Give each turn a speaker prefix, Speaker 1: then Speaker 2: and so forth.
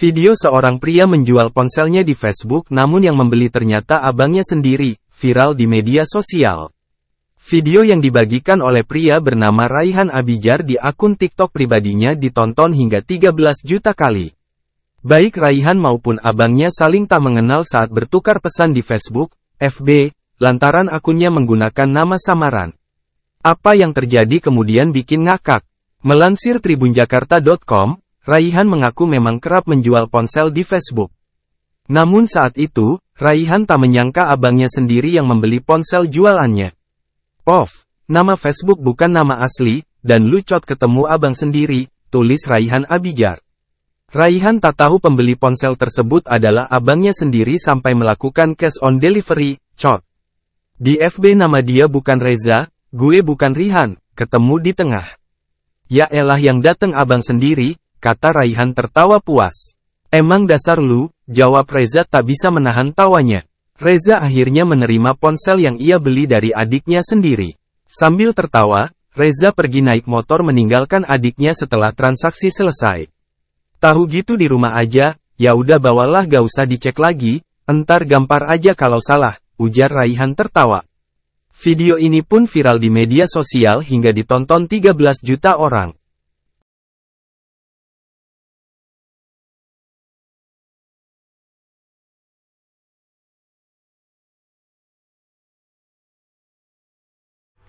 Speaker 1: Video seorang pria menjual ponselnya di Facebook namun yang membeli ternyata abangnya sendiri, viral di media sosial. Video yang dibagikan oleh pria bernama Raihan Abijar di akun TikTok pribadinya ditonton hingga 13 juta kali. Baik Raihan maupun abangnya saling tak mengenal saat bertukar pesan di Facebook, FB, lantaran akunnya menggunakan nama samaran. Apa yang terjadi kemudian bikin ngakak. Melansir tribunjakarta.com, Raihan mengaku memang kerap menjual ponsel di Facebook. Namun saat itu, Raihan tak menyangka abangnya sendiri yang membeli ponsel jualannya. Of, nama Facebook bukan nama asli, dan Lucot ketemu abang sendiri, tulis Raihan Abijar. Raihan tak tahu pembeli ponsel tersebut adalah abangnya sendiri sampai melakukan cash on delivery, cot. Di FB nama dia bukan Reza, gue bukan Rihan, ketemu di tengah. Ya elah yang datang abang sendiri, kata Raihan tertawa puas. Emang dasar lu, jawab Reza tak bisa menahan tawanya. Reza akhirnya menerima ponsel yang ia beli dari adiknya sendiri. Sambil tertawa, Reza pergi naik motor meninggalkan adiknya setelah transaksi selesai. Tahu gitu di rumah aja, ya udah bawalah gak usah dicek lagi, entar gampar aja kalau salah, ujar Raihan tertawa. Video ini pun viral di media sosial hingga ditonton 13 juta orang.